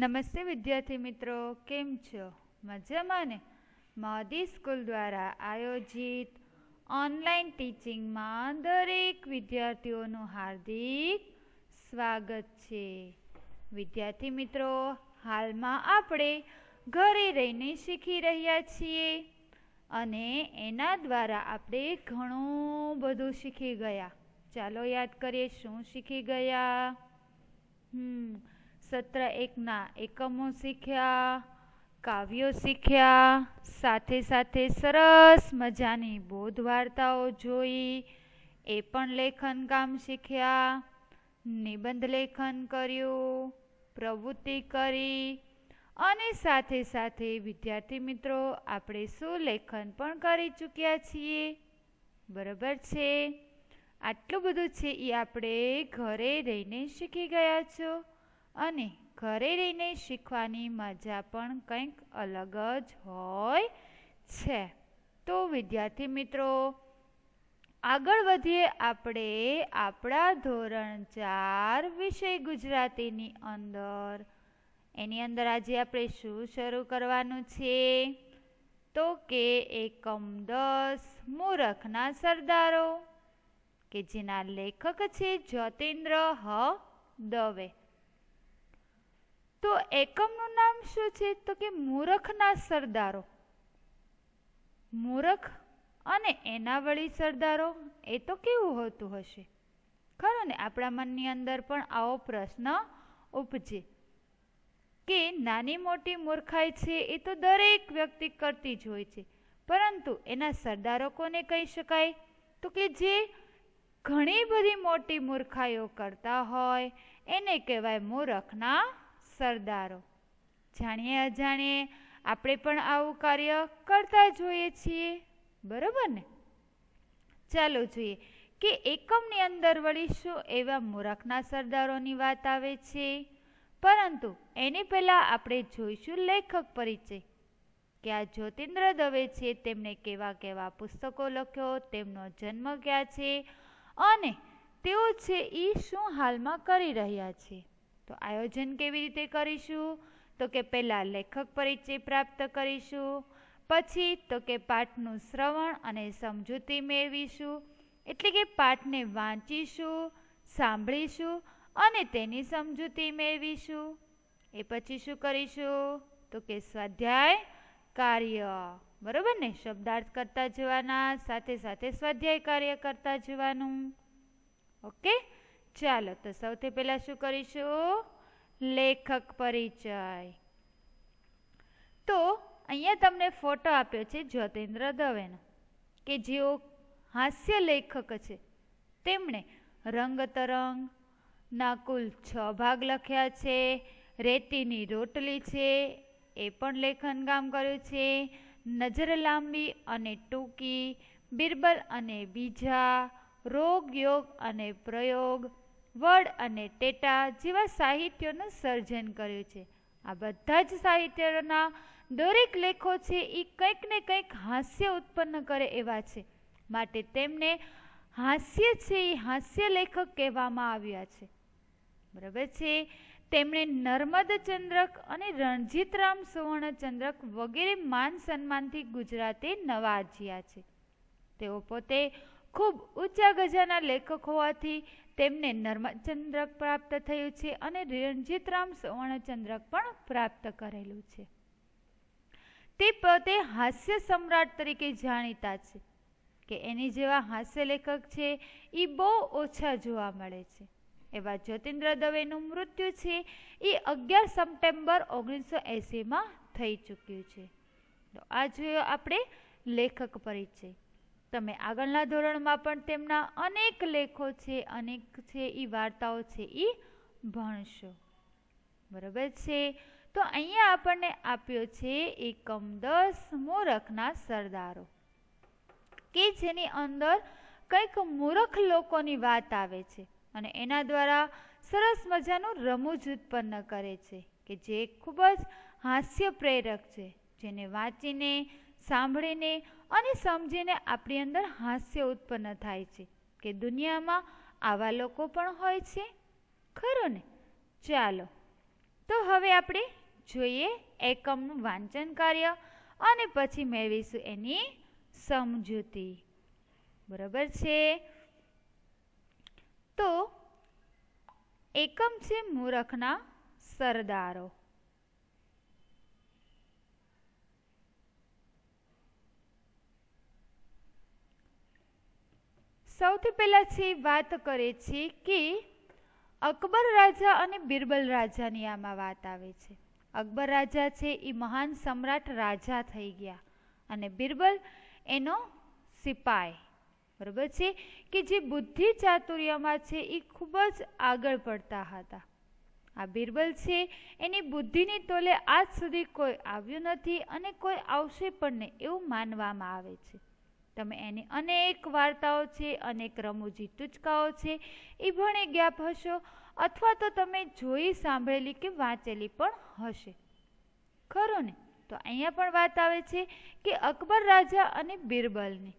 નમસ્તે વિદ્યાર્થી મિત્રો કેમ છો મજામાં ને મોદી સ્કૂલ દ્વારા આયોજિત ઓનલાઈન ટીચિંગમાં દરેક વિદ્યાર્થીઓનું હાર્દિક સ્વાગત છે વિદ્યાર્થી મિત્રો હાલમાં આપણે ઘરે રહીને શીખી રહ્યા છીએ અને એના દ્વારા આપણે ઘણું બધું શીખી ગયા ચાલો યાદ કરીએ શું શીખી ગયા હમ સત્ર એકના એકમો શીખ્યા કાવ્યો શીખ્યા સાથે સાથે સરસ મજાની બોધ વાર્તાઓ જોઈ એ પણ લેખન કામ શીખ્યા નિબંધ લેખન કર્યું પ્રવૃત્તિ કરી અને સાથે સાથે વિદ્યાર્થી મિત્રો આપણે શું લેખન પણ કરી ચૂક્યા છીએ બરાબર છે આટલું બધું છે એ આપણે ઘરે રહીને શીખી ગયા છો અને ઘરે રહીને શીખવાની મજા પણ કંઈક અલગ જ હોય છે તો વિદ્યાર્થી મિત્રો આગળ વધીએ આપણે આપણા ધોરણ ચાર વિષય ગુજરાતીની અંદર એની અંદર આજે આપણે શું શરૂ કરવાનું છે તો કે એકમ દસ મૂરખના સરદારો કે જેના લેખક છે જ્યોતિન્દ્ર હ દવે તો એકમનું નામ શું છે તો કે મૂરખના સરદારો મૂરખ અને એના વળી સરદારો એ તો કેવું હોતું હશે ખરું ને આપણા મનની અંદર પણ આવો પ્રશ્ન ઉપજે કે નાની મોટી મૂર્ખાઈ છે એ તો દરેક વ્યક્તિ કરતી જ હોય છે પરંતુ એના સરદારો કોને કહી શકાય તો કે જે ઘણી બધી મોટી મૂર્ખાઈઓ કરતા હોય એને કહેવાય મૂરખના સરદારો જાણીએ અજાણીએ આપણે પણ આવું કાર્ય કરતા જોઈએ છીએ બરાબર ને ચાલો જોઈએ કે એકમની અંદર વળી શું એવા મૂરખના સરદારોની વાત આવે છે પરંતુ એની પહેલાં આપણે જોઈશું લેખક પરિચય કે આ જ્યોતિન્દ્ર દવે છે તેમણે કેવા કેવા પુસ્તકો લખ્યો તેમનો જન્મ ક્યાં છે અને તેઓ છે એ શું હાલમાં કરી રહ્યા છે તો આયોજન કેવી રીતે કરીશું તો કે પહેલાં લેખક પરિચય પ્રાપ્ત કરીશું પછી તો કે પાઠનું શ્રવણ અને સમજૂતી મેળવીશું એટલે કે પાઠને વાંચીશું સાંભળીશું અને તેની સમજૂતી મેળવીશું એ પછી શું કરીશું તો કે સ્વાધ્યાય કાર્ય બરાબર ને શબ્દાર્થ કરતા જવાના સાથે સાથે સ્વાધ્યાય કાર્ય કરતા જવાનું ઓકે ચાલો તો સૌથી પહેલાં શું કરીશું લેખક પરિચય તો અહીંયા તમને ફોટો આપ્યો છે જ્યોતેન્દ્ર દવેનો કે જેઓ હાસ્ય લેખક છે તેમણે રંગતરંગ ના કુલ છ ભાગ લખ્યા છે રેતીની રોટલી છે એ પણ લેખનકામ કર્યું છે નજર લાંબી અને ટૂંકી બિરબલ અને બીજા રોગ યોગ અને પ્રયોગ વડ અને ટેટા જેવા સાહિત્યોનું સર્જન કર્યું છે આ બધા જ સાહિત્યોના દરેક લેખો છે એ કંઈક ને કંઈક હાસ્ય ઉત્પન્ન કરે એવા છે માટે તેમને હાસ્ય છે એ હાસ્ય લેખક કહેવામાં આવ્યા છે બરાબર છે તેમણે નર્મદ ચંદ્રક અને રણજીતરામ સુવર્ણચંદ્રક વગેરે માન સન્માનથી ગુજરાતે નવાજ્યા છે તેઓ પોતે ખૂબ ઊંચા ગજાના લેખક હોવાથી તેમને નર્મચંદ્રક પ્રાપ્ત થયું છે અને રણજીત રામ સુવર્ણચંદ્રક પણ પ્રાપ્ત કરેલું છે તે પોતે હાસ્ય સમ્રાટ તરીકે જાણીતા છે કે એની જેવા હાસ્ય લેખક છે એ બહુ ઓછા જોવા મળે છે એવા જ્યોતિન્દ્ર દવેનું મૃત્યુ છે એ અગિયાર સપ્ટેમ્બર ઓગણીસો એંસીમાં થઈ ચૂક્યું છે તો આ જોયો આપણે લેખક પરિચય તમે આગળના ધોરણમાં પણ તેમના અનેક લેખો છે અનેક છે એ વાર્તાઓ છે એ ભણશો બરાબર છે તો અહીંયા આપણને આપ્યો છે એકમ દસ મૂરખના સરદારો કે જેની અંદર કંઈક મૂરખ લોકોની વાત આવે છે અને એના દ્વારા સરસ મજાનું રમૂજ ઉત્પન્ન કરે છે કે જે ખૂબ જ હાસ્ય પ્રેરક છે જેને વાંચીને સાંભળીને અને સમજીને આપણી અંદર હાસ્ય ઉત્પન્ન થાય છે કે દુનિયામાં આવા લોકો પણ હોય છે ખરું ને ચાલો તો હવે આપણે જોઈએ એકમનું વાંચન કાર્ય અને પછી મેળવીશું એની સમજૂતી બરાબર છે તો એકમ છે મૂરખના સરદારો સૌથી પહેલાં છે વાત કરે છે કે અકબર રાજા અને બિરબલ રાજાની આમાં વાત આવે છે અકબર રાજા છે એ મહાન સમ્રાટ રાજા થઈ ગયા અને બિરબલ એનો સિપાય બરાબર છે કે જે બુદ્ધિ ચાતુર્યમાં છે એ ખૂબ જ આગળ પડતા હતા આ બિરબલ છે એની બુદ્ધિની તોલે આજ સુધી કોઈ આવ્યું નથી અને કોઈ આવશે પણ નહીં એવું માનવામાં આવે છે તમે એની અનેક વાર્તાઓ છે અનેક રમૂજી ટૂચકાઓ છે એ ભણી ગયા હશો અથવા તો તમે જોઈ સાંભળેલી કે વાંચેલી પણ હશે ખરું ને તો અહીંયા પણ વાત આવે છે કે અકબર રાજા અને બિરબલની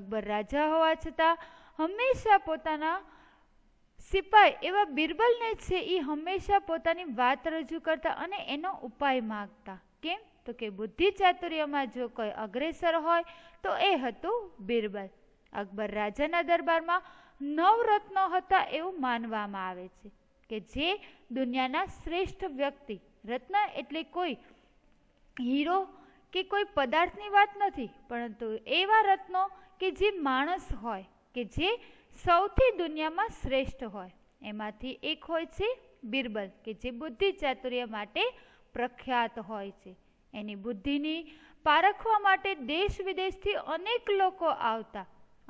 અકબર રાજા હોવા છતાં હંમેશા પોતાના સિપાઈ એવા બિરબલને છે એ હંમેશા પોતાની વાત રજૂ કરતા અને એનો ઉપાય માગતા કેમ તો કે બુદ્ધિ ચાતુર્યમાં જો કોઈ અગ્રેસર હોય તો એ હતું બિરબલ અકબર રાજાના દરબારમાં નવ રત્નો હતા એવું માનવામાં આવે છે કે જે દુનિયાના શ્રેષ્ઠ વ્યક્તિ રત્ન એટલે કોઈ હીરો કે કોઈ પદાર્થની વાત નથી પરંતુ એવા રત્નો કે જે માણસ હોય કે જે સૌથી દુનિયામાં શ્રેષ્ઠ હોય એમાંથી એક હોય છે બિરબલ કે જે બુદ્ધિ ચાતુર્ય માટે પ્રખ્યાત હોય છે એની બુદ્ધિની પારખવા માટે દેશ વિદેશથી અનેક લોકો આવતા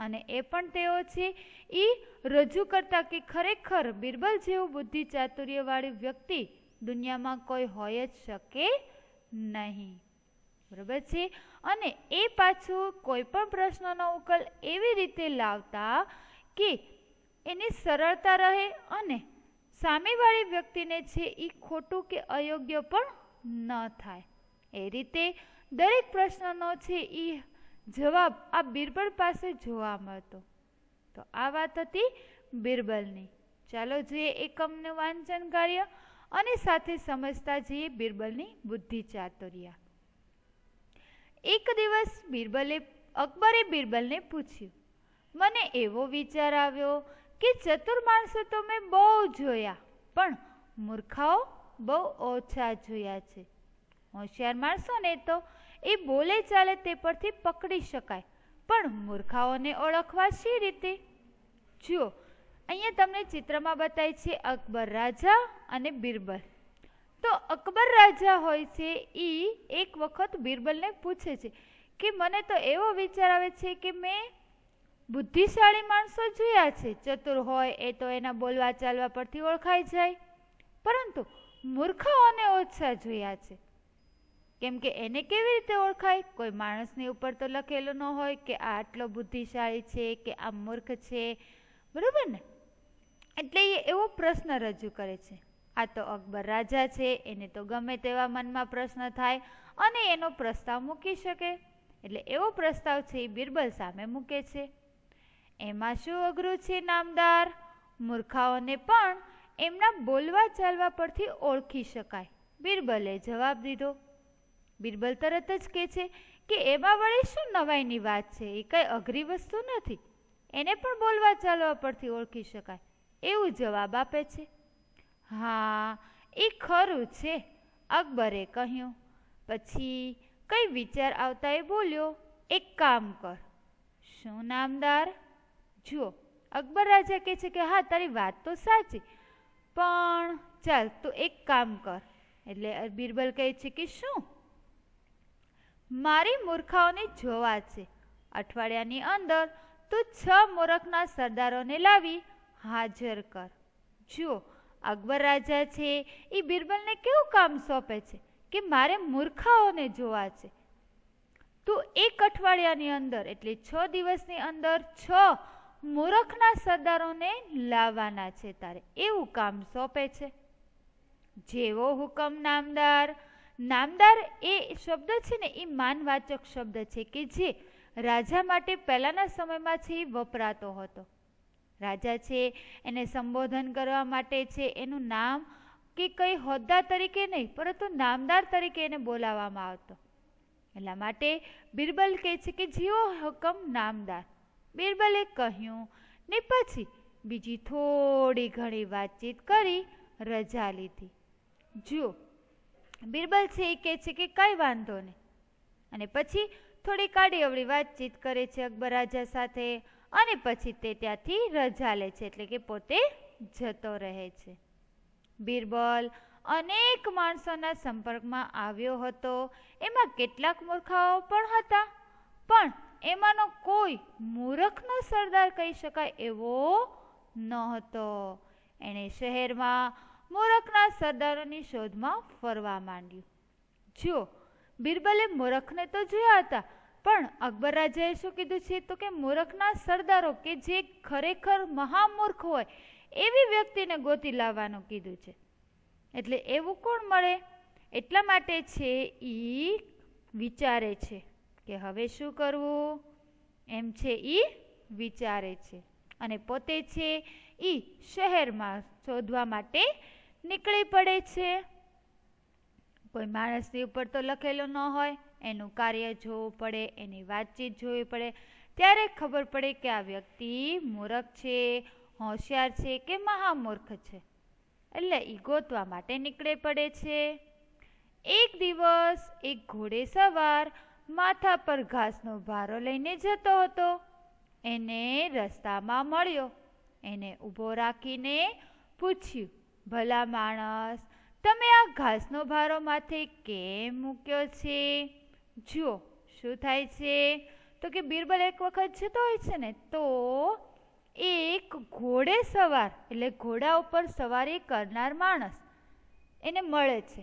અને એ પણ તેઓ છે એ રજૂ કરતા કે ખરેખર બિરબલ જેવું બુદ્ધિ ચાતુર્યવાળી વ્યક્તિ દુનિયામાં કોઈ હોય જ શકે નહીં બરાબર છે અને એ પાછું કોઈ પણ પ્રશ્નનો ઉકેલ એવી રીતે લાવતા કે એને સરળતા રહે અને સામેવાળી વ્યક્તિને છે એ ખોટું કે અયોગ્ય પણ ન થાય એ રીતે દરેક પ્રશ્નનો છે એ જવાબ આ બિરબલ પાસે જોવા મળતો તો આ વાત હતી બિરબલની ચાલો જોઈએ એકમનું વાંચન કાર્ય અને સાથે સમજતા જઈએ બિરબલની બુદ્ધિ ચાતુર્યા એક દિવસ બિરબલે અકબરે બિરબલને પૂછ્યું મને એવો વિચાર આવ્યો કે ચતુર માણસો તો મેં બહુ જોયા પણ મૂર્ખાઓ બહુ ઓછા જોયા છે હોશિયાર માણસોને તો એ બોલે ચાલે તે પરથી પકડી શકાય પણ મૂર્ખાઓને ઓળખવા શી રીતે જુઓ અહીંયા તમને ચિત્રમાં બતાય છે અકબર રાજા અને બિરબલ તો અકબર રાજા હોય છે એ એક વખત બિરબલને પૂછે છે કે મને તો એવો વિચાર આવે છે કે મેં બુદ્ધિશાળી માણસો જોયા છે ચતુર હોય એ તો એના બોલવા ચાલવા પરથી ઓળખાઈ જાય પરંતુ મૂર્ખાઓને ઓછા જોયા છે કેમ કે એને કેવી રીતે ઓળખાય કોઈ માણસની ઉપર તો લખેલો ન હોય કે આ આટલો બુદ્ધિશાળી છે કે આ મૂર્ખ છે બરાબર ને એટલે એ એવો પ્રશ્ન રજૂ કરે છે આ તો અકબર રાજા છે એને તો ગમે તેવા મનમાં પ્રશ્ન થાય અને એનો પ્રસ્તાવ મૂકી શકે એટલે એવો પ્રસ્તાવ છે એ બિરબલ સામે મૂકે છે એમાં શું અઘરું છે નામદાર મૂર્ખાઓને પણ એમના બોલવા ચાલવા પરથી ઓળખી શકાય બિરબલે જવાબ દીધો બિરબલ તરત જ કહે છે કે એમાં વળી શું નવાઈની વાત છે એ કંઈ અઘરી વસ્તુ નથી એને પણ બોલવા ચાલવા પરથી ઓળખી શકાય એવું જવાબ આપે છે હા એ ખરું છે અકબરે કહ્યું પછી કઈ વિચાર આવતા એ બોલ્યો એક કામ કર શું નામદાર જુઓ અકબર રાજા કહે છે કે હા તારી વાત તો સાચી પણ ચાલ તું એક કામ કર એટલે બિરબલ કહે છે કે શું મારી મૂર્ખાઓને જોવા છે અઠવાડિયાની અંદર તું છ મૂરખના સરદારોને લાવી હાજર કર જુઓ અકબર રાજા છે એ બિરબલને કેવું કામ સોંપે છે કે મારે મૂર્ખાઓને જોવા છે તું એક અઠવાડિયાની અંદર એટલે છ દિવસની અંદર છ મૂરખના સરદારોને લાવવાના છે તારે એવું કામ સોંપે છે જેવો હુકમ નામદાર નામદાર એ શબ્દ છે ને એ માનવાચક શબ્દ છે કે જે રાજા માટે પહેલાંના સમયમાં છે એ વપરાતો હતો રાજા છે એને સંબોધન કરવા માટે છે એનું નામ કે કંઈ હોદ્દા તરીકે નહીં પરંતુ નામદાર તરીકે એને બોલાવવામાં આવતો એટલા માટે બિરબલ કહે છે કે જીઓ હકમ નામદાર બિરબલે કહ્યું ને પછી બીજી થોડી ઘણી વાતચીત કરી રજા લીધી જુઓ બિરબલ છે એ કહે છે કે કાંઈ વાંધો નહીં અને પછી થોડી કાળી અવળી વાતચીત કરે છે અકબર રાજા સાથે અને પછી તે ત્યાંથી રજા લે છે એટલે કે પોતે જતો રહે છે બિરબલ અનેક માણસોના સંપર્કમાં આવ્યો હતો એમાં કેટલાક મૂર્ખાઓ પણ હતા પણ એમાંનો કોઈ મૂર્ખનો સરદાર કહી શકાય એવો ન હતો એણે શહેરમાં મોરખના સરદારોની શોધમાં ફરવા માંડ્યું જુઓ બિરબલે મોરખને તો જોયા હતા પણ અકબર રાજાએ શું કીધું છે તો કે મોરખના સરદારો કે જે ખરેખર મહામૂર્ખ હોય એવી વ્યક્તિને ગોતી લાવવાનું કીધું છે એટલે એવું કોણ મળે એટલા માટે છે એ વિચારે છે કે હવે શું કરવું એમ છે એ વિચારે છે અને પોતે છે એ શહેરમાં શોધવા માટે નીકળી પડે છે કોઈ માણસની ઉપર તો લખેલું ન હોય એનું કાર્ય જોવું પડે એની વાતચીત જોવી પડે ત્યારે ખબર પડે કે આ વ્યક્તિ મૂર્ખ છે હોશિયાર છે કે મહામૂર્ખ છે એટલે એ ગોતવા માટે નીકળે પડે છે એક દિવસ એક ઘોડે સવાર માથા પર ઘાસનો ભારો લઈને જતો હતો એને રસ્તામાં મળ્યો એને ઊભો રાખીને પૂછ્યું ભલા માણસ તમે આ ઘાસનો ભારો માથે કેમ મૂક્યો છે જુઓ શું થાય છે તો કે બિરબલ એક વખત જતો હોય છે ને તો એક ઘોડે સવાર એટલે ઘોડા ઉપર સવારી કરનાર માણસ એને મળે છે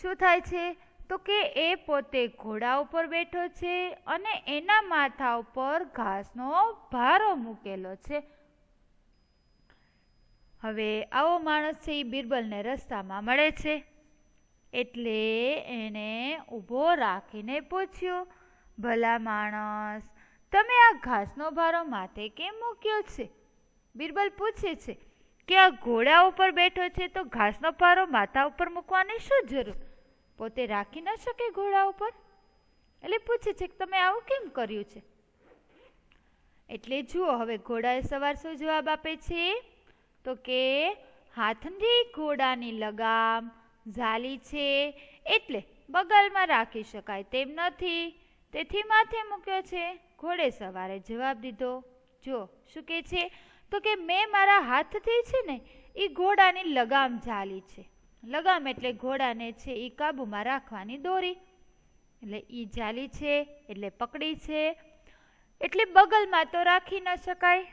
શું થાય છે તો કે એ પોતે ઘોડા ઉપર બેઠો છે અને એના માથા ઉપર ઘાસનો ભારો મૂકેલો છે હવે આવો માણસ છે એ બિરબલને રસ્તામાં મળે છે એટલે એને ઊભો રાખીને પૂછ્યો ભલા માણસ તમે આ ઘાસનો ભારો માથે કેમ મૂક્યો છે બિરબલ પૂછે છે કે આ ઘોડા ઉપર બેઠો છે તો ઘાસનો ભારો માથા ઉપર મૂકવાની શું જરૂર પોતે રાખી ન શકે ઘોડા ઉપર એટલે પૂછે છે કે તમે આવું કેમ કર્યું છે એટલે જુઓ હવે ઘોડાએ સવાર શું જવાબ આપે છે તો કે હાથની ઘોડાની લગામ ઝાલી છે એટલે બગલમાં રાખી શકાય તેમ નથી તેથી માથે મૂક્યો છે ઘોડે સવારે જવાબ દીધો જો શું કે છે તો કે મેં મારા હાથથી છે ને એ ઘોડાની લગામ ઝાલી છે લગામ એટલે ઘોડાને છે એ કાબૂમાં રાખવાની દોરી એટલે એ ઝાલી છે એટલે પકડી છે એટલે બગલમાં તો રાખી ન શકાય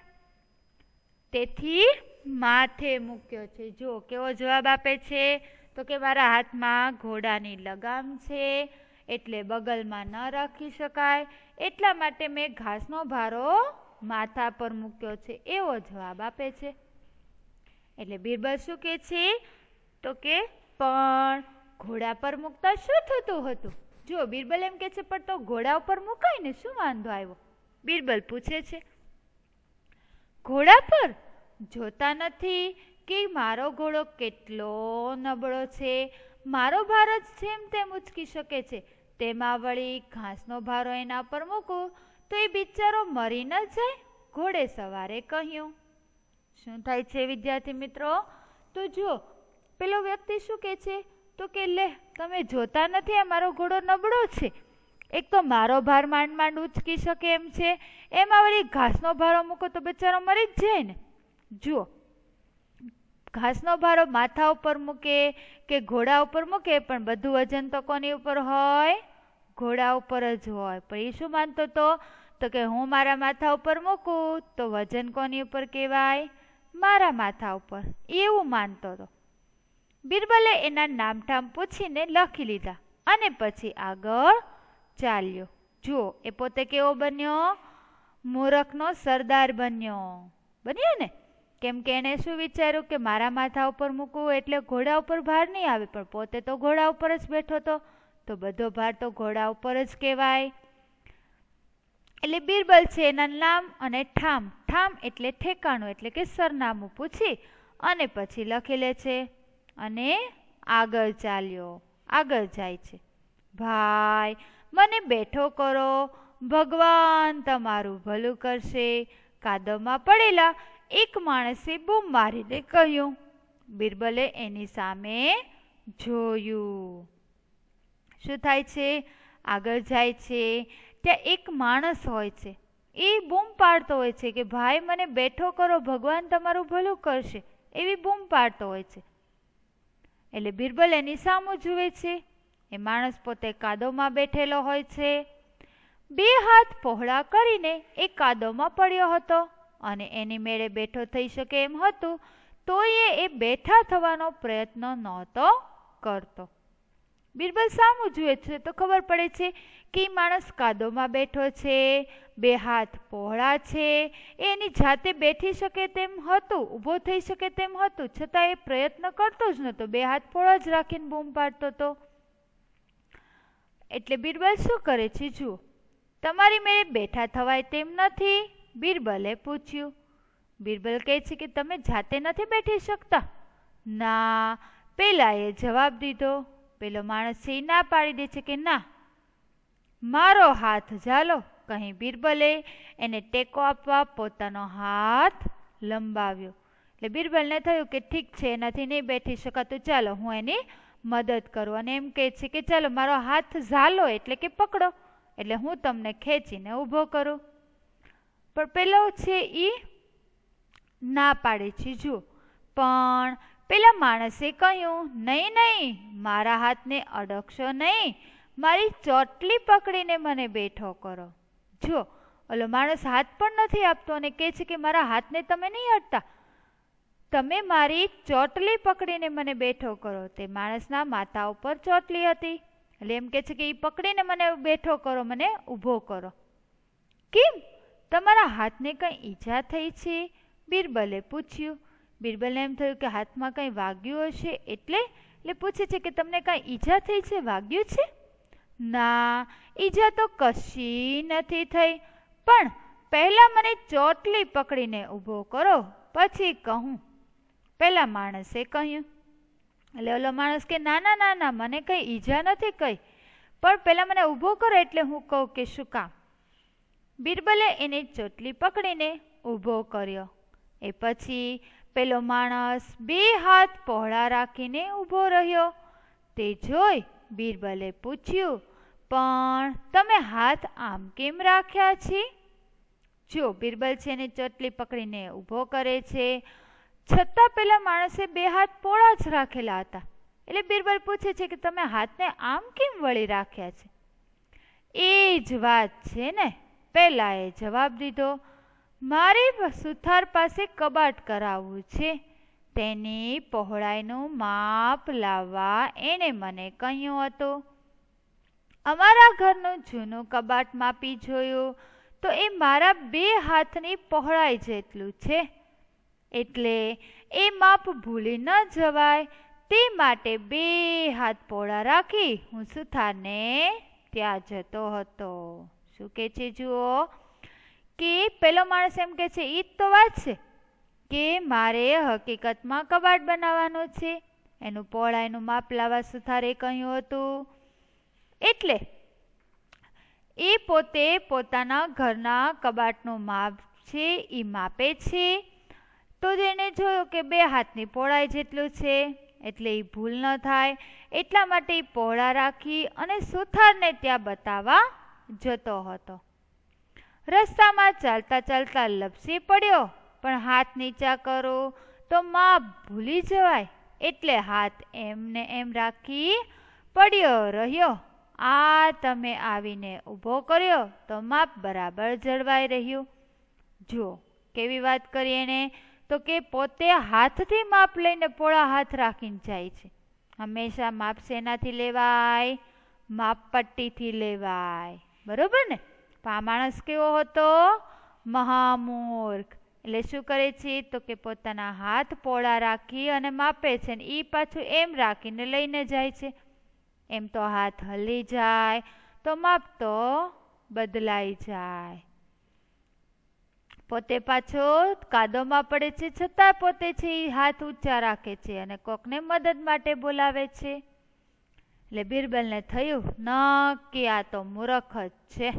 તેથી માથે મૂક્યો છે જો કેવો જવાબ આપે છે તો કે મારા હાથમાં ઘોડાની લગામ છે એટલે બગલમાં ન રાખી શકાય એટલા માટે મેં ઘાસનો ભારો માથા પર મૂક્યો છે એવો જવાબ આપે છે એટલે બીરબલ શું કે છે તો કે પણ ઘોડા પર મૂકતા શું થતું હતું જો બીરબલ એમ કે છે પણ તો ઘોડા ઉપર મુકાય ને શું વાંધો આવ્યો બીરબલ પૂછે છે ઘોડા પર જોતા નથી કે મારો ઘોડો કેટલો નબળો છે મારો ભાર જ જેમ તેમ ઉચકી શકે છે તેમાં વળી ઘાસનો ભારો એના પર મૂકો તો એ બિચારો મરી ન જાય ઘોડે સવારે કહ્યું શું થાય છે વિદ્યાર્થી મિત્રો તો જો પેલો વ્યક્તિ શું કહે છે તો કે લે તમે જોતા નથી આ મારો ઘોડો નબળો છે એક તો મારો ભાર માંડ માંડ ઉચકી શકે એમ છે એમાં વળી ઘાસનો ભારો મૂકો તો બિચારો મરી જ જાય ને જુઓ ઘાસનો ભારો માથા ઉપર મૂકે કે ઘોડા ઉપર મૂકે પણ બધું વજન તો કોની ઉપર હોય ઘોડા ઉપર જ હોય પણ એ શું માનતો હતો તો કે હું મારા માથા ઉપર મૂકું તો વજન કોની ઉપર કહેવાય મારા માથા ઉપર એવું માનતો હતો બિરબલે એના નામઠામ પૂછીને લખી લીધા અને પછી આગળ ચાલ્યો જુઓ એ પોતે કેવો બન્યો મૂરખનો સરદાર બન્યો બન્યો ને કેમ કે એણે શું વિચાર્યું કે મારા માથા ઉપર મૂકવું એટલે ઘોડા ઉપર ભાર નહીં આવે પણ પોતે તો ઘોડા ઉપર જ બેઠો હતો તો બધો ભાર તો ઘોડા ઉપર જ કહેવાય એટલે બિરબલ છે એના નામ અને ઠામ ઠામ એટલે ઠેકાણું એટલે કે સરનામું પૂછી અને પછી લખી લે છે અને આગળ ચાલ્યો આગળ જાય છે ભાઈ મને બેઠો કરો ભગવાન તમારું ભલું કરશે કાદવમાં પડેલા એક માણસે બૂમ મારીને કહ્યું બિરબલે એની સામે જોયું શું થાય છે આગળ જાય છે ત્યાં એક માણસ હોય છે એ બૂમ પાડતો હોય છે કે ભાઈ મને બેઠો કરો ભગવાન તમારું ભલું કરશે એવી બૂમ પાડતો હોય છે એટલે બિરબલ એની સામું જુએ છે એ માણસ પોતે કાદોમાં બેઠેલો હોય છે બે હાથ પહોળા કરીને એ કાદોમાં પડ્યો હતો અને એની મેળે બેઠો થઈ શકે એમ હતું તોય એ બેઠા થવાનો પ્રયત્ન નહોતો કરતો બિરબલ સામું જુએ છે તો ખબર પડે છે કે માણસ કાદોમાં બેઠો છે બે હાથ પહોળા છે એ એની જાતે બેઠી શકે તેમ હતું ઊભો થઈ શકે તેમ હતું છતાં એ પ્રયત્ન કરતો જ નહોતો બે હાથ પહોળા જ રાખીને બૂમ પાડતો હતો એટલે બિરબલ શું કરે છે જુઓ તમારી મેળે બેઠા થવાય તેમ નથી બીરબલે પૂછ્યું બીરબલ કહે છે કે તમે જાતે નથી બેઠી શકતા ના પેલાએ જવાબ દીધો પેલો માણસ છે ના પાડી દે છે કે ના મારો હાથ ઝાલો કહી બીરબલે એને ટેકો આપવા પોતાનો હાથ લંબાવ્યો એટલે બીરબલને થયું કે ઠીક છે એનાથી નહીં બેઠી શકાતું ચાલો હું એની મદદ કરું અને એમ કહે છે કે ચાલો મારો હાથ ઝાલો એટલે કે પકડો એટલે હું તમને ખેંચીને ઊભો કરું પણ પેલો છે એ ના પાડે છે જો પણ પેલા માણસે કહ્યું નહીં નહીં મારા હાથને અડકશો નહીં મારી ચોટલી પકડીને મને બેઠો કરો જો ઓલો માણસ હાથ પણ નથી આપતો અને કહે છે કે મારા હાથને તમે નહીં અડતા તમે મારી ચોટલી પકડીને મને બેઠો કરો તે માણસના માતા ઉપર ચોટલી હતી એટલે એમ કહે છે કે એ પકડીને મને બેઠો કરો મને ઊભો કરો કેમ તમારા હાથને કંઈ ઈજા થઈ છે બિરબલે પૂછ્યું બિરબલને એમ થયું કે હાથમાં કંઈ વાગ્યું હશે એટલે એટલે પૂછે છે કે તમને કંઈ ઈજા થઈ છે વાગ્યું છે ના ઈજા તો કશી નથી થઈ પણ પહેલાં મને ચોટલી પકડીને ઊભો કરો પછી કહું પહેલાં માણસે કહ્યું એટલે ઓલો માણસ કે ના ના ના મને કંઈ ઈજા નથી કહી પણ પહેલાં મને ઊભો કરો એટલે હું કહું કે શું કામ બિરબલે એને ચોટલી પકડીને ઊભો કર્યો એ પછી પેલો માણસ બે હાથ પહોળા રાખીને ઊભો રહ્યો તે જોઈ બિરબલે પૂછ્યું પણ તમે હાથ આમ કેમ રાખ્યા છે જો બિરબલ છે એને ચોટલી પકડીને ઊભો કરે છે છતાં પેલા માણસે બે હાથ પહોળા જ રાખેલા હતા એટલે બિરબલ પૂછે છે કે તમે હાથને આમ કેમ વળી રાખ્યા છે એ જ વાત છે ને પહેલાંએ જવાબ દીધો મારે સુથાર પાસે કબાટ કરાવવું છે તેની પહોળાઈનું માપ લાવવા એણે મને કહ્યું હતું અમારા ઘરનું જૂનું કબાટ માપી જોયું તો એ મારા બે હાથની પહોળાઈ જેટલું છે એટલે એ માપ ભૂલી ન જવાય તે માટે બે હાથ પહોળા રાખી હું સુથારને ત્યાં જતો હતો શું કે છે જુઓ કે પેલો માણસ એમ કે છે એ જ તો વાત છે કે મારે હકીકતમાં કબાટ બનાવવાનો છે એનું પહોળાઈનું માપ લાવવા સુથારે કહ્યું હતું એટલે એ પોતે પોતાના ઘરના કબાટનું માપ છે એ માપે છે તો તેણે જોયું કે બે હાથની પહોળાઈ જેટલું છે એટલે એ ભૂલ ન થાય એટલા માટે એ પહોળા રાખી અને સુથારને ત્યાં બતાવવા જતો હતો રસ્તામાં ચાલતા ચાલતા લપસી પડ્યો પણ હાથ નીચા કરો તો માં ભૂલી જવાય એટલે હાથ એમને એમ રાખી પડ્યો રહ્યો આ તમે આવીને ઊભો કર્યો તો માપ બરાબર જળવાઈ રહ્યું જુઓ કેવી વાત કરી એણે તો કે પોતે હાથથી માપ લઈને પોળા હાથ રાખીને જાય છે હંમેશા માપ શેનાથી લેવાય માપ પટ્ટીથી લેવાય બરોબર ને આ માણસ કેવો હતો મહામૂર્ખ એટલે શું કરે છે તો કે પોતાના હાથ પોળા રાખી અને માપે છે ને એ પાછું એમ રાખીને લઈને જાય છે એમ તો હાથ હલી જાય તો માપતો બદલાઈ જાય પોતે પાછો કાદોમાં પડે છે છતાં પોતે છે એ હાથ ઊંચા રાખે છે અને કોકને મદદ માટે બોલાવે છે એટલે બિરબલને થયું નક્કી આ તો મૂરખ જ છે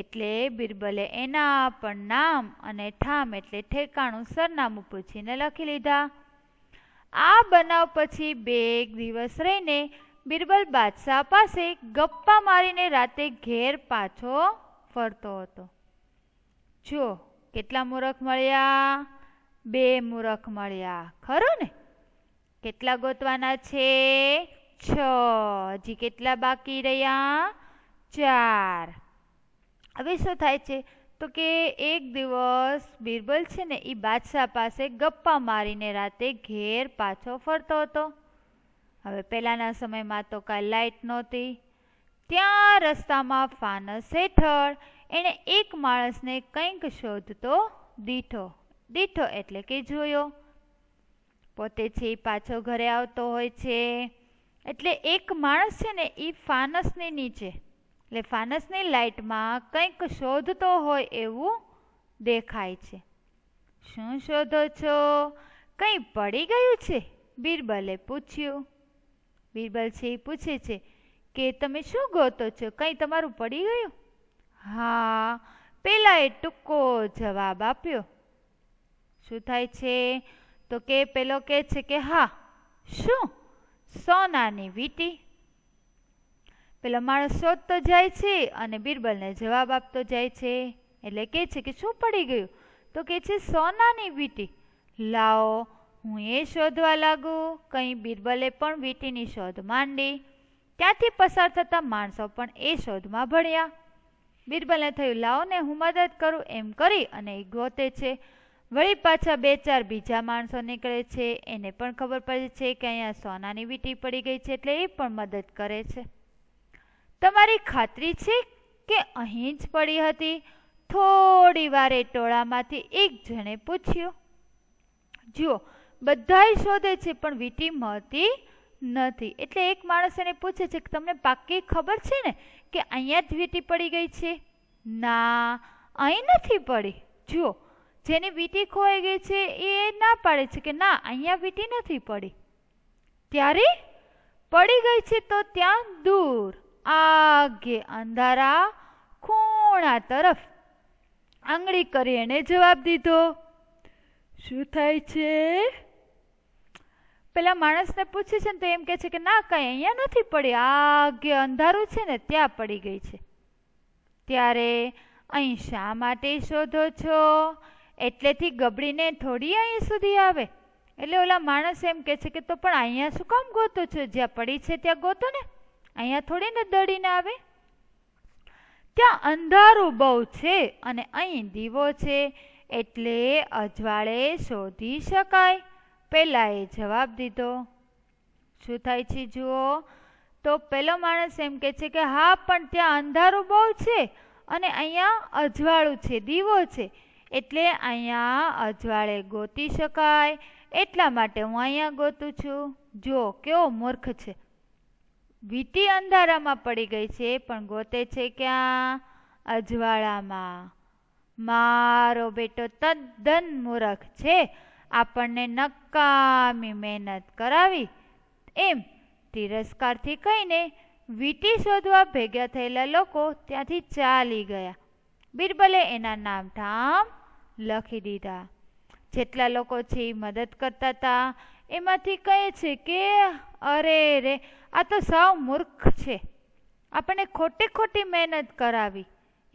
એટલે બિરબલે એના પણ નામ અને ઠામ એટલે ઠેકાણું સરનામું પૂછીને લખી લીધા આ બનાવ પછી બે એક દિવસ રહીને બિરબલ બાદશાહ પાસે ગપ્પા મારીને રાતે ઘેર પાછો ફરતો હતો જો કેટલા મૂરખ મળ્યા બે મૂરખ મળ્યા ખરું ને કેટલા ગોતવાના છે છ હજી કેટલા બાકી રહ્યા ચાર હવે શું થાય છે તો કે એક દિવસ બિરબલ છે ને એ બાદશાહ પાસે ગપ્પા મારીને રાતે ઘેર પાછો ફરતો હતો હવે પહેલાંના સમયમાં તો કાંઈ લાઇટ નહોતી ત્યાં રસ્તામાં ફાનસ હેઠળ એણે એક માણસને કંઈક શોધતો દીઠો દીઠો એટલે કે જોયો પોતે છે પાછો ઘરે આવતો હોય છે એટલે એક માણસ છે ને એ ફાનસની નીચે એટલે ફાનસની લાઇટમાં કંઈક શોધતો હોય એવું દેખાય છે શું શોધો છો કંઈ પડી ગયું છે બીરબલે પૂછ્યું બીરબલ છે એ પૂછે છે કે તમે શું ગોતો છો કંઈ તમારું પડી ગયું હા પેલા એ ટૂંકો જવાબ આપ્યો શું થાય છે તો કે પેલો કહે છે કે હા શું સોનાની વીટી પેલો માણસ શોધતો જાય છે અને બિરબલને જવાબ આપતો જાય છે એટલે કહે છે કે શું પડી ગયું તો કહે છે સોનાની વીંટી લાવો હું એ શોધવા લાગુ કંઈ બિરબલે પણ વીંટીની શોધ માંડી ત્યાંથી પસાર થતા માણસો પણ એ શોધમાં ભણ્યા બિરબલને થયું લાવો ને હું મદદ કરું એમ કરી અને એ ગોતે છે વળી પાછા બે ચાર બીજા માણસો નીકળે છે એને પણ ખબર પડે છે કે અહીંયા સોનાની વીંટી પડી ગઈ છે એટલે એ પણ મદદ કરે છે તમારી ખાતરી છે કે અહીં જ પડી હતી થોડી વારે ટોળામાંથી એક જણે પૂછ્યું જુઓ બધાય શોધે છે પણ વીંટી મળતી નથી એટલે એક માણસ એને પૂછે છે કે તમને પાક્કી ખબર છે ને કે અહીંયા જ વીંટી પડી ગઈ છે ના અહીં નથી પડી જુઓ જેની વીંટી ખોવાઈ ગઈ છે એ ના પાડે છે કે ના અહીંયા વીટી નથી પડી ત્યારે પડી ગઈ છે તો ત્યાં દૂર આગે અંધારા ખૂણા તરફ આંગળી કરી એને જવાબ દીધો શું થાય છે પેલા માણસને પૂછે છે ને તો એમ કે છે કે ના કાંઈ અહીંયા નથી પડી આગે અંધારું છે ને ત્યાં પડી ગઈ છે ત્યારે અહીં શા માટે શોધો છો એટલેથી ગબડીને થોડી અહીં સુધી આવે એટલે ઓલા માણસ એમ કહે છે કે તો પણ અહીંયા શું કામ ગોતો છો જ્યાં પડી છે ત્યાં ગોતો ને અહીંયા થોડી ને દડીને આવે ત્યાં અંધારું બહુ છે અને અહીં દીવો છે એટલે અજવાળે શોધી શકાય પહેલાં એ જવાબ દીધો શું થાય છે જુઓ તો પેલો માણસ એમ કહે છે કે હા પણ ત્યાં અંધારું બહુ છે અને અહીંયા અજવાળું છે દીવો છે એટલે અહીંયા અજવાળે ગોતી શકાય એટલા માટે હું અહીંયા ગોતું છું જો કેવો મૂર્ખ છે વીટી અંધારામાં પડી ગઈ છે પણ ગોતે છે ક્યાં અજવાળામાં મારો બેટો તદ્દન મૂર્ખ છે આપણને નકામી મહેનત કરાવી એમ તિરસ્કારથી કહીને વીટી શોધવા ભેગા થયેલા લોકો ત્યાંથી ચાલી ગયા બિરબલે એના નામ ઠામ લખી દીધા જેટલા લોકો છે એ મદદ કરતા હતા એમાંથી કહે છે કે અરે રે આ તો સાવ મૂર્ખ છે આપણે ખોટી ખોટી મહેનત કરાવી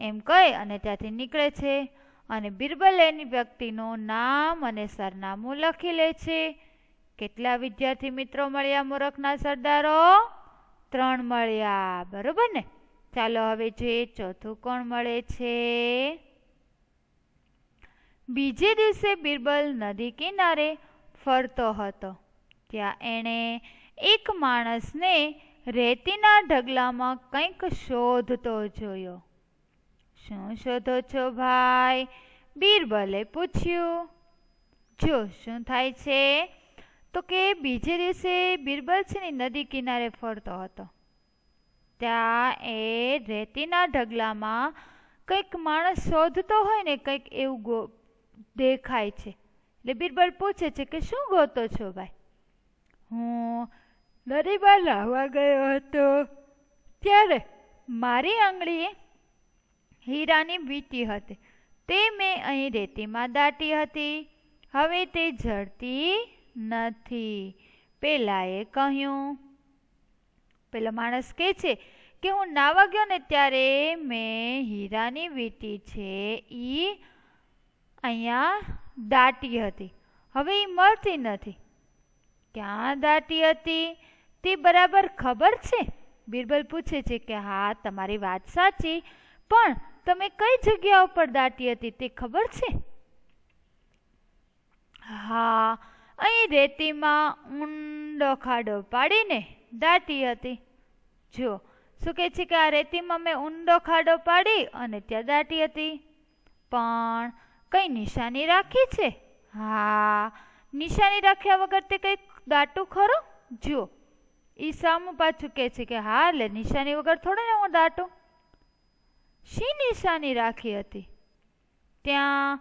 એમ કહી અને ત્યાંથી નીકળે છે અને બિરબલ એની વ્યક્તિનું નામ અને સરનામું લખી લે છે કેટલા વિદ્યાર્થી મિત્રો મળ્યા મૂરખના સરદારો ત્રણ મળ્યા બરોબર ને ચાલો હવે જોઈએ ચોથું કોણ મળે છે બીજે દિવસે બિરબલ નદી કિનારે ફરતો હતો ત્યાં એણે એક માણસને રેતીના ઢગલામાં કંઈક શોધતો જોયો શું શોધો છો ભાઈ બિરબલે પૂછ્યું જો શું થાય છે તો કે બીજે દિવસે બિરબલ છે ને નદી કિનારે ફરતો હતો ત્યાં એ રેતીના ઢગલામાં કંઈક માણસ શોધતો હોય ને કંઈક એવું દેખાય છે એટલે બિરબલ પૂછે છે કે શું ગોતો છો ભાઈ હું દરિબા લાવવા ગયો હતો ત્યારે મારી આંગળીએ હીરાની વીંટી હતી તે મેં અહીં રેતીમાં દાટી હતી હવે તે જડતી નથી પેલાએ કહ્યું પેલો માણસ કહે છે કે હું નાવા ગયો ને ત્યારે મેં હીરાની વીંટી છે એ અહીંયા દાટી હતી હવે એ મળતી નથી ક્યાં દાટી હતી તે બરાબર ખબર છે બિરબલ પૂછે છે કે હા તમારી વાત સાચી પણ તમે કઈ જગ્યા ઉપર દાટી હતી તે ખબર છે હા અહીં રેતીમાં ઊંડો ખાડો પાડીને દાટી હતી જો શું કહે છે કે આ રેતીમાં મેં ઊંડો ખાડો પાડી અને ત્યાં દાટી હતી પણ કંઈ નિશાની રાખી છે હા નિશાની રાખ્યા વગર તે કંઈક દાટું ખરો જો ઈ સામું પાછું કહે છે કે હા એટલે નિશાની વગર થોડો ને હું દાટું શી નિશાની રાખી હતી ત્યાં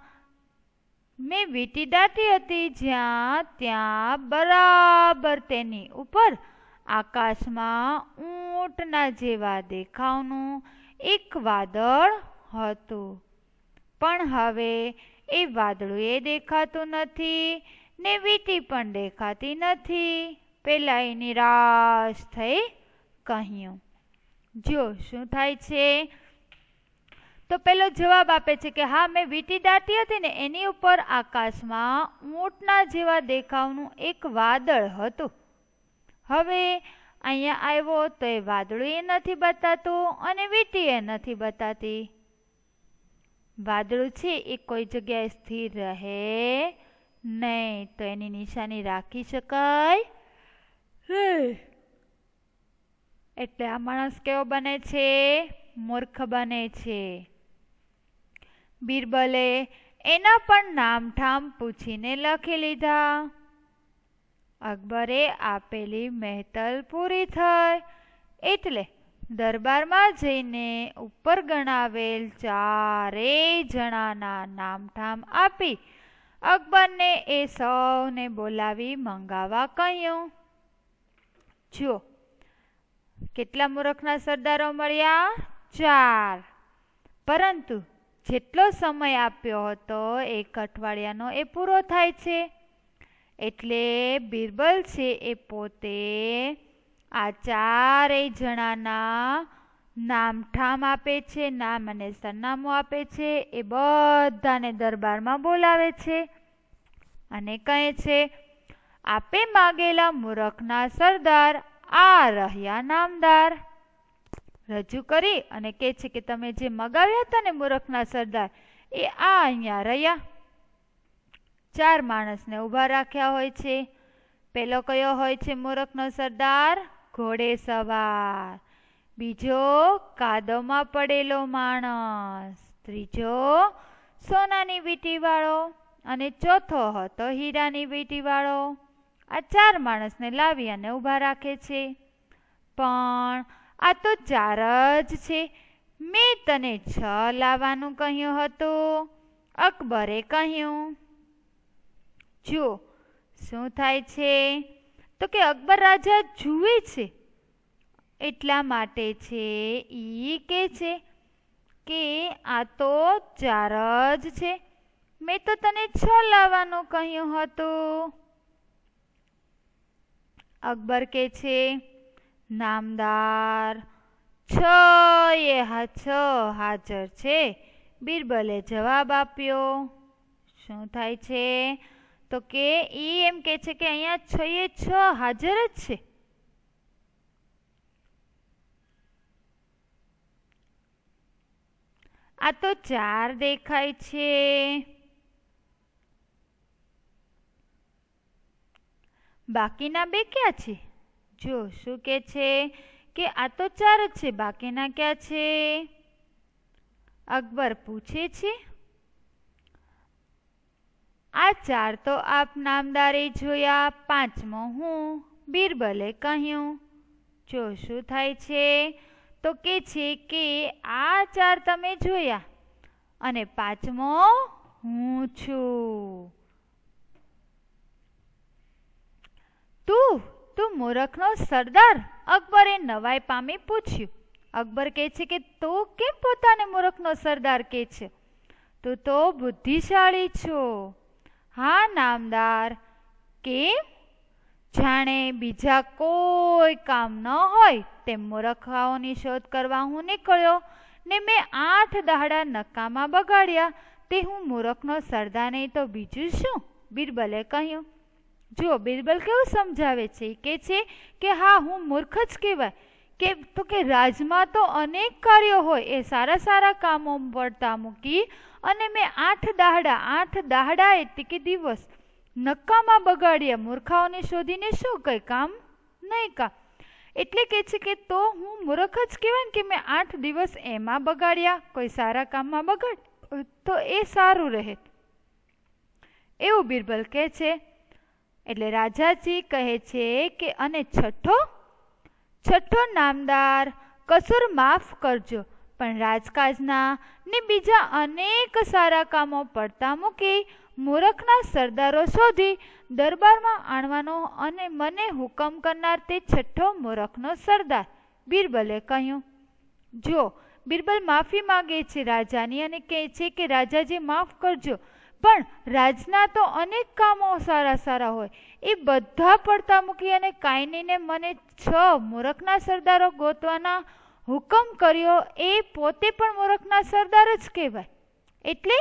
મેં વીટી દાટી હતી જ્યાં ત્યાં બરાબર તેની ઉપર આકાશમાં ઊંટના જેવા દેખાવનું એક વાદળ હતું પણ હવે એ વાદળું એ દેખાતું નથી ને વીટી પણ દેખાતી નથી પેલા એ નિરાશ થઈ કહ્યું જો શું થાય છે તો પેલો જવાબ આપે છે કે હા મેં વીટી દાટી હતી ને એની ઉપર આકાશમાં ઊંટના જેવા દેખાવનું એક વાદળ હતું હવે અહીંયા આવ્યો તો એ વાદળું એ નથી બતાતું અને વીટી એ નથી બતાતી વાદળું છે એ કોઈ જગ્યાએ સ્થિર રહે નહીં તો એની નિશાની રાખી શકાય એટલે આ માણસ કેવો બને છે મૂર્ખ બને છે બીરબલે એના પણ નામઠામ પૂછીને લખી લીધા અકબરે આપેલી મહેતલ પૂરી થઈ એટલે દરબારમાં જઈને ઉપર ગણાવેલ ચારેય જણાના નામઠામ આપી અકબરને એ સૌને બોલાવી મંગાવા કહ્યું જુઓ કેટલા મૂરખના સરદારો મળ્યા ચાર પરંતુ જેટલો સમય આપ્યો હતો એક અઠવાડિયાનો એ પૂરો થાય છે એટલે બિરબલ છે એ પોતે આ ચારેય જણાના નામઠામ આપે છે નામ અને સરનામું આપે છે એ બધાને દરબારમાં બોલાવે છે અને કહે છે આપે માગેલા મૂરખના સરદાર આ રહ્યા નામદાર રજૂ કરી અને કહે છે કે તમે જે મગાવ્યા હતા ને મૂરખના સરદાર એ આ અહીંયા રહ્યા ચાર માણસને ઊભા રાખ્યા હોય છે પહેલો કયો હોય છે મૂરખનો સરદાર ઘોડે સવાર બીજો કાદવમાં પડેલો માણસ ત્રીજો સોનાની વીંટીવાળો અને ચોથો હતો હીરાની વીંટીવાળો આ ચાર માણસને લાવી અને ઊભા રાખે છે પણ આ તો ચાર જ છે મેં તને છ લાવવાનું કહ્યું હતું અકબરે કહ્યું જો શું થાય છે તો કે અકબર રાજા જુએ છે એટલા માટે છે એ કે છે કે આ તો ચાર જ છે મેં તો તને છ લાવવાનું કહ્યું હતું અકબર કે છે નામદાર છ એ હા છ હાજર છે બિરબલે જવાબ આપ્યો શું થાય છે તો કે એ એમ કે છે કે અહીંયા છ એ છ હાજર જ છે આ તો ચાર દેખાય છે બાકીના બે ક્યાં છે જો શું કે છે કે આ તો ચાર જ છે બાકીના ક્યાં છે અકબર પૂછે છે આ ચાર તો આપ નામદારે જોયા પાંચમો હું બીરબલે કહ્યું જો શું થાય છે તો કે છે કે આ ચાર તમે જોયા અને પાંચમો હું છું તું તું મૂરખનો સરદાર અકબરે નવાઈ પામી પૂછ્યું અકબર કહે છે કે તું કેમ પોતાને મૂરખનો સરદાર કે છે તું તો બુદ્ધિશાળી છો હા નામદાર કેમ જાણે બીજા કોઈ કામ ન હોય તેમ મૂર્ખાઓની શોધ કરવા હું નીકળ્યો ને મેં આઠ દાડા નકામાં બગાડ્યા તે હું મૂરખનો સરદાર નહીં તો બીજું શું બિરબલે કહ્યું જુઓ બિરબલ કેવું સમજાવે છે કે છે કે હા હું મૂર્ખ જ કહેવાય કે તો કે રાજમાં તો અનેક કાર્યો હોય એ સારા સારા કામો પડતા મૂકી અને મેં આઠ દાહડા આઠ દાહડા એટલે કે દિવસ નક્કામાં બગાડ્યા મૂર્ખાઓને શોધીને શું કંઈ કામ નહીં કા એટલે કે છે કે તો હું મૂર્ખ જ કહેવાય કે મેં આઠ દિવસ એમાં બગાડ્યા કોઈ સારા કામમાં બગાડ તો એ સારું રહે એવું બિરબલ કહે છે એટલે રાજાજી કહે છે કે અને છઠ્ઠો છઠ્ઠો નામદાર કસૂર માફ કરજો પણ રાજકાજના ને બીજા અનેક સારા કામો પડતા મૂકી મૂરખના સરદારો શોધી દરબારમાં આણવાનો અને મને હુકમ કરનાર તે છઠ્ઠો મૂરખનો સરદાર બિરબલે કહ્યું જો બિરબલ માફી માગે છે રાજાની અને કહે છે કે રાજાજી માફ કરજો પણ રાજના તો અનેક કામો સારા સારા હોય એ બધા પડતા મૂકી અને કાયનીને મને છ મૂરખના સરદારો ગોતવાના હુકમ કર્યો એ પોતે પણ મોરખના સરદાર જ કહેવાય એટલે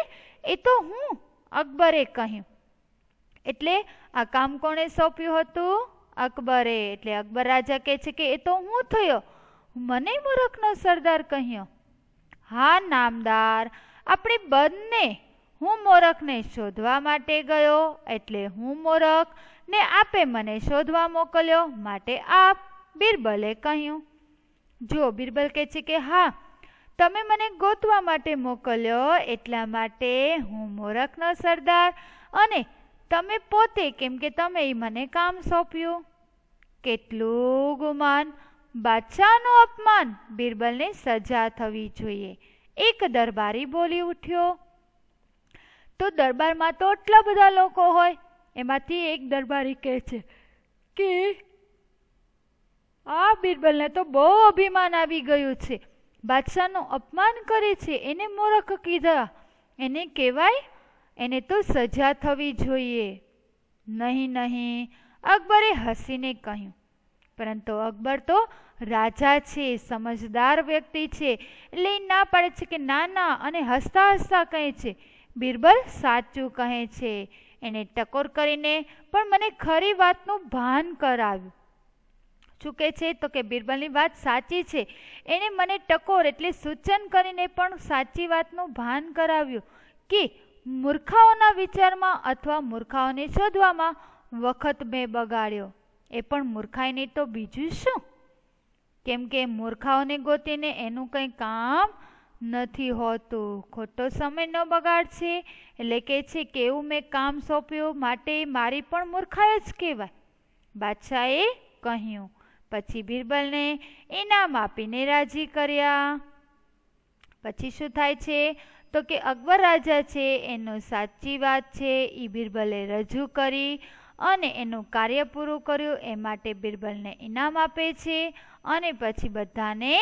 એ તો હું અકબરે કહ્યું એટલે આ કામ કોણે સોંપ્યું હતું અકબરે એટલે અકબર રાજા કહે છે કે એ તો હું થયો મને મૂરખનો સરદાર કહ્યો હા નામદાર આપણે બંને હું મોરખને શોધવા માટે ગયો એટલે હું મોરખ ને આપે મને શોધવા મોકલ્યો માટે આપ બિરબલે કહ્યું જો બિરબલ કહે છે કે હા તમે મને ગોતવા માટે મોકલ્યો એટલા માટે હું મોરખનો સરદાર અને તમે પોતે કેમ કે તમે મને કામ સોંપ્યું કેટલું ગુમાન બાદશાહનું અપમાન બિરબલને સજા થવી જોઈએ એક દરબારી બોલી ઉઠ્યો તો દરબારમાં તો એટલા બધા લોકો હોય એમાંથી એક દરબારી કહે છે કે આ બિરબલને તો બહુ અભિમાન આવી ગયું છે બાદશાહનું અપમાન કરે છે એને મોરખ કીધા એને કહેવાય એને તો સજા થવી જોઈએ નહીં નહીં અકબરે હસીને કહ્યું પરંતુ અકબર તો રાજા છે સમજદાર વ્યક્તિ છે એટલે ના પાડે છે કે ના ના અને હસતા હસતા કહે છે બિરબલ સાચું કહે છે એને ટકોર કરીને પણ મને ખરી વાતનું ભાન કરાવ્યું ચૂકે છે તો કે બિરબલની વાત સાચી છે એણે મને ટકોર એટલે સૂચન કરીને પણ સાચી વાતનું ભાન કરાવ્યું કે મૂર્ખાઓના વિચારમાં અથવા મૂર્ખાઓને શોધવામાં વખત મેં બગાડ્યો એ પણ મૂર્ખાઈને તો બીજું શું કેમ કે મૂર્ખાઓને ગોતીને એનું કંઈ કામ નથી હોતું ખોટો સમય ન બગાડશે એટલે કે છે કેવું મેં કામ સોંપ્યું માટે મારી પણ મૂર્ખાય જ કહેવાય બાદશાહે કહ્યું પછી બિરબલને ઇનામ આપીને રાજી કર્યા પછી શું થાય છે તો કે અકબર રાજા છે એનો સાચી વાત છે એ બિરબલે રજૂ કરી અને એનું કાર્ય પૂરું કર્યું એ માટે બિરબલને ઇનામ આપે છે અને પછી બધાને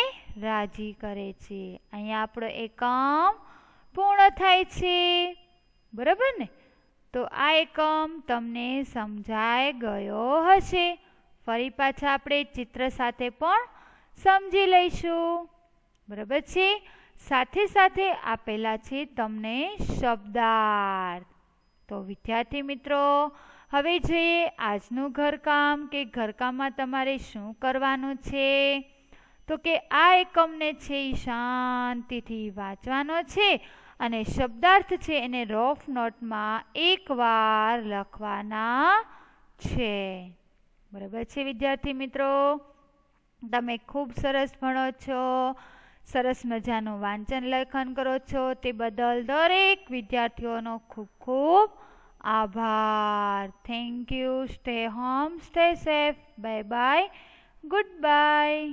રાજી કરે છે અહીંયા આપણો એકમ પૂર્ણ થાય છે બરાબર ને તો આ એકમ તમને સમજાઈ ગયો હશે ફરી પાછા આપણે ચિત્ર સાથે પણ સમજી લઈશું બરાબર છે સાથે સાથે આપેલા છે તમને શબ્દાર્થ તો વિદ્યાર્થી મિત્રો હવે જોઈએ આજનું ઘરકામ કે ઘરકામમાં તમારે શું કરવાનું છે તો કે આ એકમને છે શાંતિથી વાંચવાનો છે અને શબ્દાર્થ છે એને રોફ નોટમાં એકવાર લખવાના છે બરાબર છે વિદ્યાર્થી મિત્રો તમે ખૂબ સરસ ભણો છો સરસ મજાનું વાંચન લેખન કરો છો તે બદલ દરેક વિદ્યાર્થીઓનો ખૂબ ખૂબ આભાર thank you stay home stay safe bye bye good bye